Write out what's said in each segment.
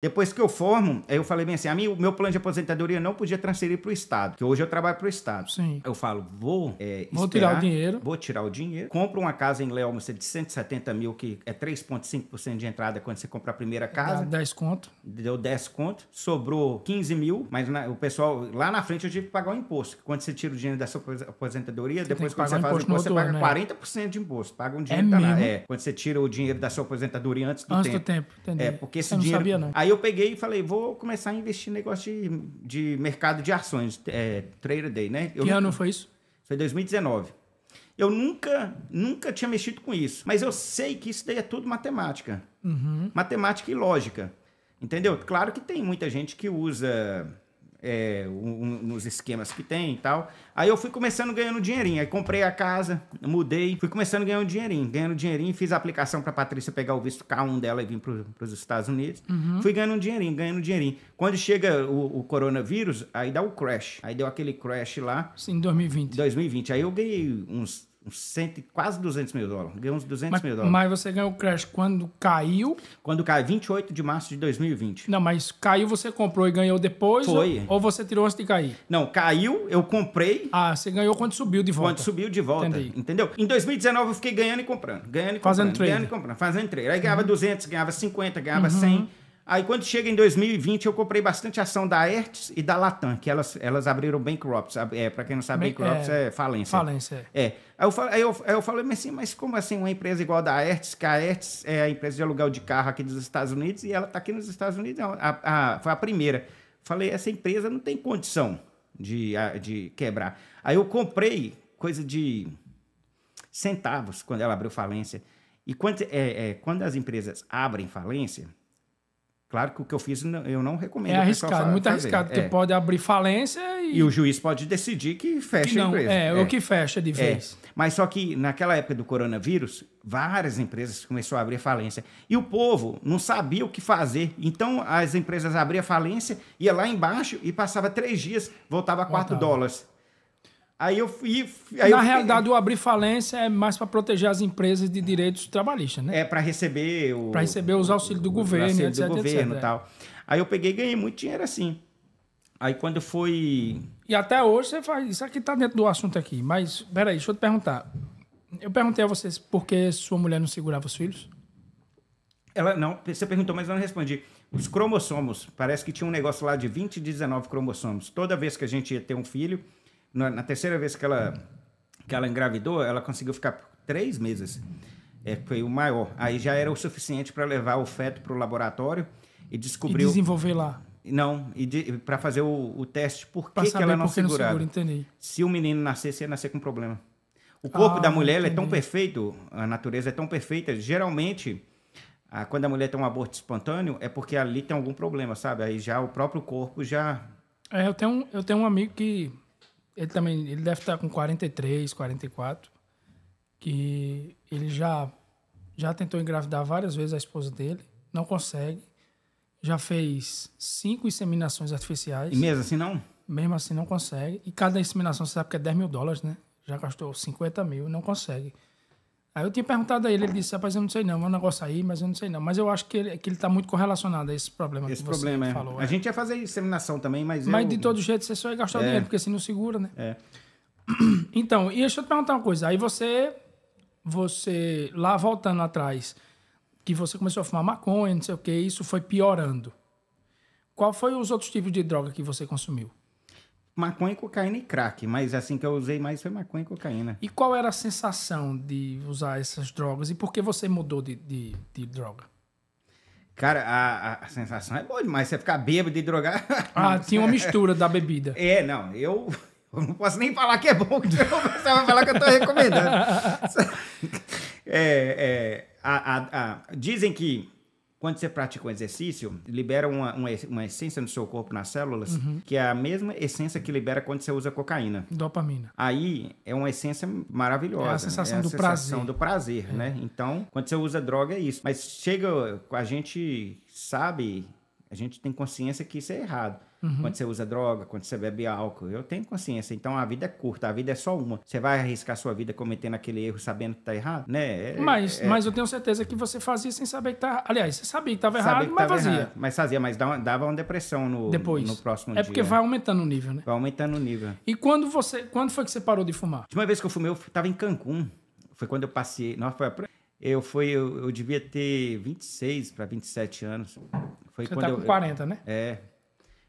Depois que eu formo, eu falei bem assim: a mim, o meu plano de aposentadoria não podia transferir para o Estado, que hoje eu trabalho para o Estado. Sim. Eu falo, vou. É, vou esperar, tirar o dinheiro. Vou tirar o dinheiro. Compro uma casa em Leoma de 170 mil, que é 3,5% de entrada quando você compra a primeira casa. Deu 10 conto. Deu 10 conto. Sobrou 15 mil, mas na, o pessoal, lá na frente eu tive que pagar o imposto. Quando você tira o dinheiro da sua aposentadoria, você depois quando você faz o imposto, você paga ano, 40% de imposto. Paga um é dinheiro é, mesmo. é Quando você tira o dinheiro da sua aposentadoria antes do antes tempo. Antes do tempo, entendeu? É, porque esse eu dinheiro. Não sabia, não. Aí Aí eu peguei e falei, vou começar a investir em negócio de, de mercado de ações, é, Trader Day, né? Eu que nunca, ano foi isso? Foi 2019. Eu nunca, nunca tinha mexido com isso. Mas eu sei que isso daí é tudo matemática. Uhum. Matemática e lógica. Entendeu? Claro que tem muita gente que usa é, um, esquemas que tem e tal. Aí eu fui começando ganhando dinheirinho. Aí comprei a casa, mudei, fui começando ganhando dinheirinho. Ganhando dinheirinho, fiz a aplicação pra Patrícia pegar o visto K1 dela e vir pro, pros Estados Unidos. Uhum. Fui ganhando dinheirinho, ganhando dinheirinho. Quando chega o, o, coronavírus, aí dá o crash. Aí deu aquele crash lá. Sim, 2020. 2020. Aí eu ganhei uns cento, quase 200 mil dólares. Ganhamos 200 mas, mil dólares. Mas você ganhou o crash quando caiu? Quando caiu, 28 de março de 2020. Não, mas caiu, você comprou e ganhou depois? Foi. Ou, ou você tirou antes de cair? Não, caiu, eu comprei. Ah, você ganhou quando subiu de volta. Quando subiu de volta. Entendi. Entendeu? Em 2019 eu fiquei ganhando e comprando. Ganhando e comprando. Fazendo trade. Ganhando e comprando. Fazendo trade. Aí ganhava 200, uhum. ganhava 50, ganhava uhum. 100. Aí quando chega em 2020, eu comprei bastante ação da Aertes e da Latam, que elas, elas abriram bankruptcy. É, para quem não sabe, bankruptcy é, é falência. Falência. É. é. Aí eu falei, aí eu, aí eu falei mas, assim, mas como assim uma empresa igual a da Aertes, que a Aertes é a empresa de aluguel de carro aqui dos Estados Unidos e ela está aqui nos Estados Unidos, não, é a, a, foi a primeira. Falei, essa empresa não tem condição de, de quebrar. Aí eu comprei coisa de centavos quando ela abriu falência. E quando, é, é, quando as empresas abrem falência, Claro que o que eu fiz eu não recomendo. É arriscado, é muito fazer. arriscado, porque é. pode abrir falência e... e... o juiz pode decidir que fecha que não, a empresa. É, é, ou que fecha de é. vez. É. Mas só que naquela época do coronavírus, várias empresas começaram a abrir falência. E o povo não sabia o que fazer. Então as empresas abriam falência, ia lá embaixo e passava três dias, voltava a 4 dólares. Aí eu fui. Aí Na eu realidade, eu o abrir falência é mais para proteger as empresas de direitos trabalhistas, né? É para receber o. Para receber os auxílios do o, governo, auxílio etc, do governo etc, é. tal. É. Aí eu peguei e ganhei muito dinheiro assim. Aí quando fui E até hoje você faz. Isso aqui está dentro do assunto aqui, mas peraí, deixa eu te perguntar. Eu perguntei a vocês por que sua mulher não segurava os filhos? Ela não, você perguntou, mas eu não respondi. Os cromossomos, parece que tinha um negócio lá de 20 e 19 cromossomos. Toda vez que a gente ia ter um filho, na, na, terceira vez que ela, que ela engravidou, ela conseguiu ficar por três meses. É, foi o maior. Aí já era o suficiente para levar o feto para o laboratório e descobrir E desenvolver lá. Não, e para fazer o, o, teste por que, que ela não segurava. Não segura, Se o menino nascesse, ia nascer com problema. O corpo ah, da mulher é tão perfeito, a natureza é tão perfeita. Geralmente, a, quando a mulher tem um aborto espontâneo, é porque ali tem algum problema, sabe? Aí já o próprio corpo já. É, eu tenho, eu tenho um amigo que ele também ele deve estar tá com 43, 44. Que ele já, já tentou engravidar várias vezes a esposa dele, não consegue. Já fez cinco inseminações artificiais. E mesmo assim não? Mesmo assim não consegue. E cada inseminação, você sabe que é 10 mil dólares, né? Já gastou 50 mil, e não consegue. Aí eu tinha perguntado a ele, ele disse, rapaz, eu não sei não, é um negócio aí, mas eu não sei não. Mas eu acho que ele, é que ele tá muito correlacionado a esse problema esse que você problema, é. falou. É. É. A gente ia fazer inseminação também, mas Mas eu... de todo jeito você só ia gastar é. dinheiro, porque assim não segura, né? É. Então, e deixa eu te perguntar uma coisa. Aí você, você lá voltando atrás, que você começou a fumar maconha, não sei o que, isso foi piorando. Qual foi os outros tipos de droga que você consumiu? maconha, cocaína e crack, mas assim que eu usei mais foi maconha e cocaína. E qual era a sensação de usar essas drogas e por que você mudou de, de, de droga? Cara, a, a, sensação é boa demais. Você ficar bêbado e drogar. Ah, tinha uma mistura da bebida. É, não. Eu, eu não posso nem falar que é bom, Você eu vai falar que eu tô recomendando. é, é a, a, dizem que quando você pratica um exercício, libera uma, uma, uma essência no seu corpo, nas células, uhum. que é a mesma essência que libera quando você usa cocaína. Dopamina. Aí é uma essência maravilhosa. É a né? sensação, é a do, sensação prazer. do prazer. É. né? Então, quando você usa droga, é isso. Mas chega, a gente sabe a gente tem consciência que isso é errado. Uhum. Quando você usa droga, quando você bebe álcool. Eu tenho consciência. Então a vida é curta, a vida é só uma. Você vai arriscar sua vida cometendo aquele erro sabendo que tá errado, né? É, mas, é... mas eu tenho certeza que você fazia sem saber que tá. Aliás, você sabia que tava errado, que mas tava fazia. Errado, mas fazia, mas dava, uma depressão no, Depois. no próximo é dia. É porque vai aumentando o nível, né? Vai aumentando o nível. E quando você. Quando foi que você parou de fumar? De uma vez que eu fumei, eu tava em Cancún. Foi quando eu passei. Não, foi. Eu fui, eu, eu devia ter 26 para 27 anos. Foi Você quando tá com eu, 40, né? É.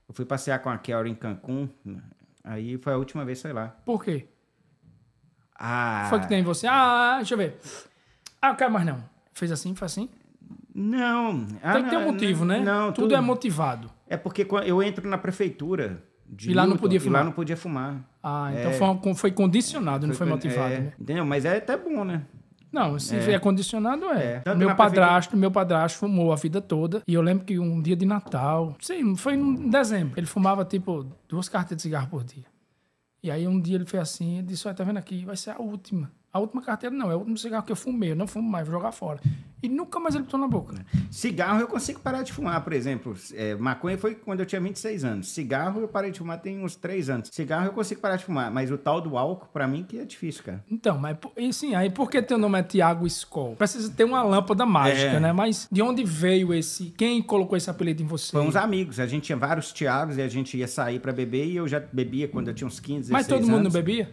Eu fui passear com a Kelly em Cancún, aí foi a última vez, sei lá. Por quê? Ah. Foi que tem você? Ah, deixa eu ver. Ah, eu quero mais não. Fez assim, faz assim? Não. Ah, tem que ter um motivo, não, né? Não, tudo, tudo, é motivado. É porque eu entro na prefeitura. De e lá Newton, não podia fumar. E lá não podia fumar. Ah, é. então é, foi, foi, condicionado, foi, não foi motivado, é, né? Entendeu? Mas é até bom, né? Não, se assim, é, é condicionado, é. é. meu padrasto, meu padrasto fumou a vida toda. E eu lembro que um dia de Natal, sim, foi em dezembro, ele fumava tipo duas cartas de cigarro por dia. E aí um dia ele foi assim, ele disse, olha, tá vendo aqui, vai ser a última. A última carteira não, é o último cigarro que eu fumei, eu não fumo mais, vou jogar fora. E nunca mais ele botou na boca. né Cigarro eu consigo parar de fumar, por exemplo. É, maconha foi quando eu tinha 26 anos. Cigarro eu parei de fumar tem uns 3 anos. Cigarro eu consigo parar de fumar, mas o tal do álcool, pra mim, que é difícil, cara. Então, mas e sim, aí por que teu nome é Tiago Skoll? Precisa ter uma lâmpada mágica, é. né? Mas de onde veio esse. Quem colocou esse apelido em você? Foi uns amigos. A gente tinha vários Tiagos e a gente ia sair pra beber e eu já bebia quando eu tinha uns 15, 16 anos. Mas todo mundo anos. não bebia?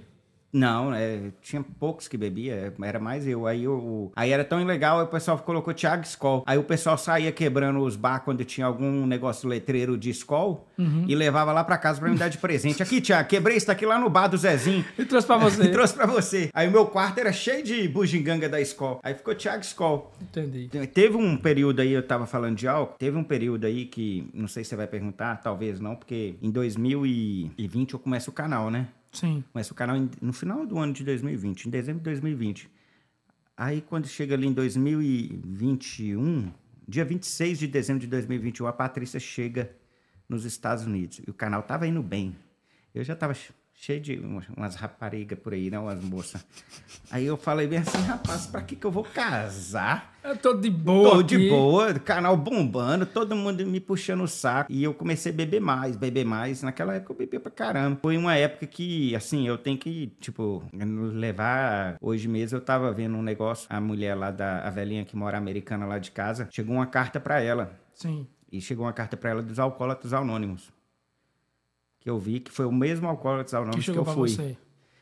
Não, é, tinha poucos que bebia, é, era mais eu. Aí, eu, aí era tão aí o pessoal colocou Thiago escol. Aí o pessoal saía quebrando os bar quando tinha algum negócio letreiro de Skol uhum. e levava lá para casa para me dar de presente. Aqui, Thiago, quebrei isso aqui lá no bar do Zezinho. e trouxe para você. e trouxe para você. Aí o meu quarto era cheio de bugiganga da Skol. Aí ficou Thiago escol. Entendi. Teve um período aí, eu tava falando de álcool, teve um período aí que, não sei se você vai perguntar, talvez não, porque em 2020 eu começo o canal, né? Sim. mas o canal no final do ano de 2020, em dezembro de 2020. Aí quando chega ali em 2021, dia 26 de dezembro de 2021, a Patrícia chega nos Estados Unidos. E o canal tava indo bem. Eu já tava cheio de umas raparigas por aí, né? Umas moças. Aí eu falei bem assim, rapaz, pra que que eu vou casar? Eu tô de boa. Tô aqui. de boa, canal bombando, todo mundo me puxando o saco. E eu comecei a beber mais, beber mais. Naquela época eu bebia pra caramba. Foi uma época que, assim, eu tenho que, tipo, levar. Hoje mesmo eu tava vendo um negócio. A mulher lá da a velhinha que mora americana lá de casa, chegou uma carta pra ela. Sim. E chegou uma carta pra ela dos Alcoólatros anônimos que eu vi, que foi o mesmo alcoólatra Anônimos que, que eu fui. Você.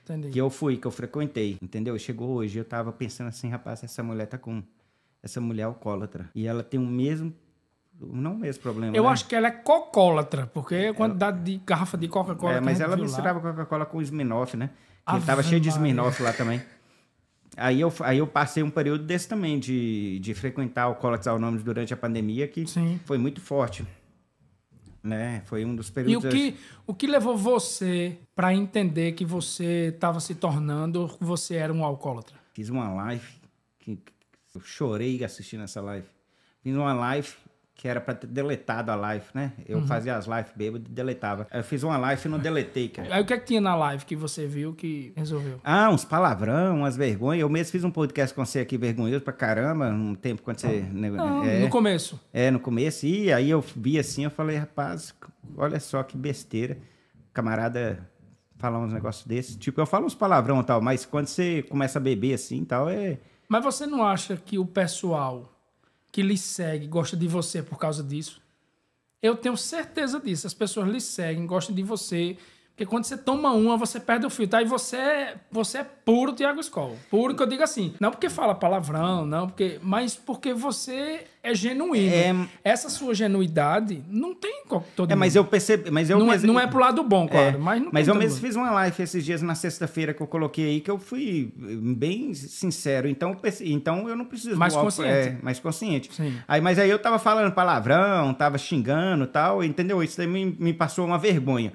Entendi. Que eu fui, que eu frequentei, entendeu? Chegou hoje, eu tava pensando assim, rapaz, essa mulher tá com essa mulher é alcoólatra. E ela tem o mesmo não o mesmo problema. Eu né? acho que ela é cocólatra, porque a é, quantidade ela... de garrafa de Coca-Cola. É, mas ela misturava Coca-Cola com Smirnoff, né? Que estava tava cheio de Smirnoff lá também. Aí eu, aí eu passei um período desse também, de, de frequentar o Alcoólatras Anônimos durante a pandemia, que Sim. foi muito forte né? Foi um dos períodos. E o que, o que levou você para entender que você estava se tornando, você era um alcoólatra? Fiz uma live que eu chorei assistindo essa live. Fiz uma live que era pra ter deletado a live, né? Eu uhum. fazia as lives bêbado e deletava. Eu fiz uma live e não deletei, cara. Aí o que é que tinha na live que você viu que resolveu? Ah, uns palavrão, umas vergonhas. Eu mesmo fiz um podcast com você aqui vergonhoso pra caramba, um tempo quando você. Não, é, no começo. É, no começo. E aí eu vi assim, eu falei, rapaz, olha só que besteira. Camarada falar uns negócios desses. Tipo, eu falo uns palavrão e tal, mas quando você começa a beber assim e tal, é. Mas você não acha que o pessoal que lhe segue gosta de você por causa disso? Eu tenho certeza disso. As pessoas lhe seguem, gostam de você porque quando você toma uma, você perde o fio, tá? E você, é, você é puro Tiago Escola. Puro que eu digo assim. Não porque fala palavrão, não, porque. Mas porque você é genuíno. É... Essa sua genuidade não tem todo É, mas eu percebi. Mas eu não, mesmo... é, não é pro lado bom, claro. É, mas não mas eu mesmo mundo. fiz uma live esses dias na sexta-feira que eu coloquei aí, que eu fui eh, bem sincero. Então, perce... então eu não preciso. Mais álcool, consciente. É, mais consciente. Sim. Aí, mas aí eu tava falando palavrão, tava xingando e tal, entendeu? Isso aí me, me passou uma vergonha.